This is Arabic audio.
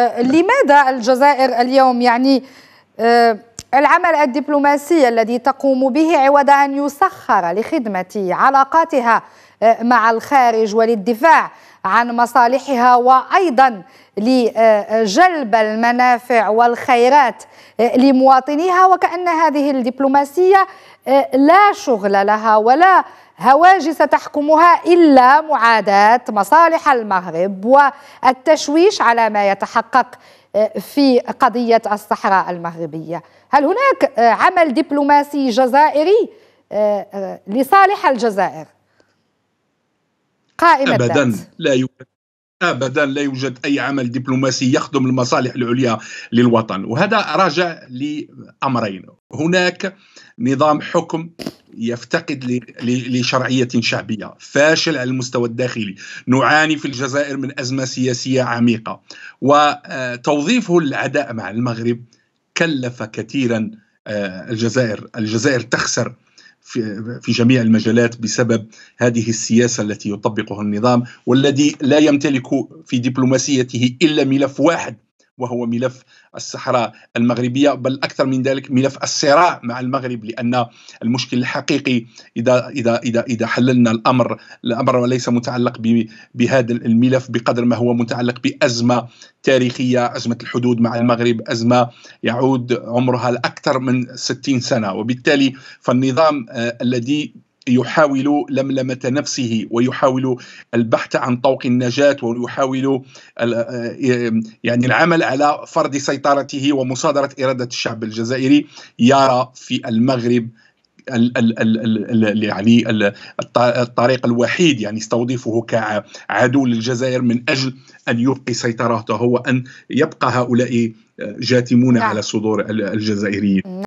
آه، لماذا الجزائر اليوم يعني آه، العمل الدبلوماسي الذي تقوم به عوض أن يسخر لخدمة علاقاتها آه، مع الخارج وللدفاع عن مصالحها وايضا لجلب المنافع والخيرات آه، لمواطنيها وكأن هذه الدبلوماسية آه، لا شغل لها ولا هواجس تحكمها إلا معاداة مصالح المغرب والتشويش على ما يتحقق في قضية الصحراء المغربية هل هناك عمل دبلوماسي جزائري لصالح الجزائر؟ قائمة أبدا لا يوجد ابدا لا يوجد اي عمل دبلوماسي يخدم المصالح العليا للوطن وهذا راجع لامرين هناك نظام حكم يفتقد لشرعية شعبية فاشل على المستوى الداخلي نعاني في الجزائر من أزمة سياسية عميقة وتوظيفه العداء مع المغرب كلف كثيرا آه، الجزائر الجزائر تخسر في, في جميع المجالات بسبب هذه السياسه التي يطبقها النظام والذي لا يمتلك في دبلوماسيته الا ملف واحد وهو ملف الصحراء المغربية بل أكثر من ذلك ملف الصراع مع المغرب لأن المشكل الحقيقي إذا إذا إذا إذا حللنا الأمر الأمر ليس متعلق بهذا الملف بقدر ما هو متعلق بأزمة تاريخية أزمة الحدود مع المغرب أزمة يعود عمرها لأكثر من 60 سنة وبالتالي فالنظام آه، الذي يحاول لملمة نفسه ويحاول البحث عن طوق النجاة ويحاول آه، يعني العمل على فرض سيطرته ومصادرة إرادة الشعب الجزائري يرى في المغرب يعني الطريق الوحيد يعني يستوظفه كعدو للجزائر من اجل ان يبقي سيطرته وان يبقى هؤلاء جاثمون نعم. على صدور الجزائريين